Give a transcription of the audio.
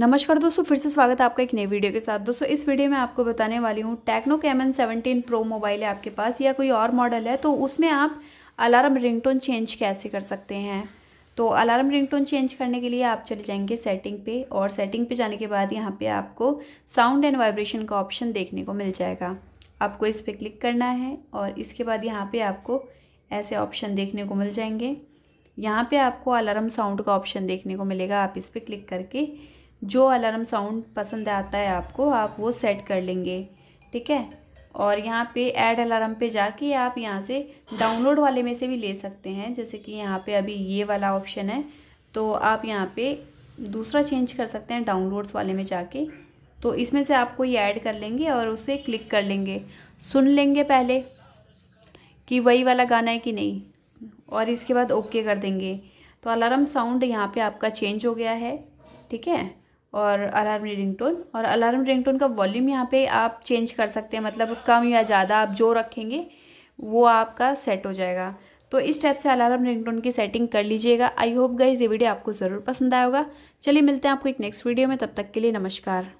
नमस्कार दोस्तों फिर से स्वागत है आपका एक नई वीडियो के साथ दोस्तों इस वीडियो में आपको बताने वाली हूँ Tecno Camon seventeen pro mobile है आपके पास या कोई और मॉडल है तो उसमें आप अलार्म रिंगटोन चेंज कैसे कर सकते हैं तो अलार्म रिंगटोन चेंज करने के लिए आप चले जाएंगे सेटिंग पे और सेटिंग पे जाने के बाद यहाँ पे आपको साउंड एंड वाइब्रेशन का ऑप्शन देखने को मिल जाएगा आपको इस पर क्लिक करना है और इसके बाद यहाँ पे आपको ऐसे ऑप्शन देखने को मिल जाएंगे यहाँ पे आपको अलार्म साउंड का ऑप्शन देखने को मिलेगा आप इस पर क्लिक करके जो अलार्म साउंड पसंद आता है आपको आप वो सेट कर लेंगे ठीक है और यहाँ पे ऐड अलार्म पे जाके आप यहाँ से डाउनलोड वाले में से भी ले सकते हैं जैसे कि यहाँ पे अभी ये वाला ऑप्शन है तो आप यहाँ पे दूसरा चेंज कर सकते हैं डाउनलोड्स वाले में जाके तो इसमें से आपको ये ऐड कर लेंगे और उसे क्लिक कर लेंगे सुन लेंगे पहले कि वही वाला गाना है कि नहीं और इसके बाद ओके कर देंगे तो अलार्म साउंड यहाँ पर आपका चेंज हो गया है ठीक है और अलार्म रिंगटोन और अलार्म रिंगटोन का वॉल्यूम यहाँ पे आप चेंज कर सकते हैं मतलब कम या ज़्यादा आप जो रखेंगे वो आपका सेट हो जाएगा तो इस टाइप से अलार्म रिंगटोन की सेटिंग कर लीजिएगा आई होप गाइज ये वीडियो आपको ज़रूर पसंद आएगा चलिए मिलते हैं आपको एक नेक्स्ट वीडियो में तब तक के लिए नमस्कार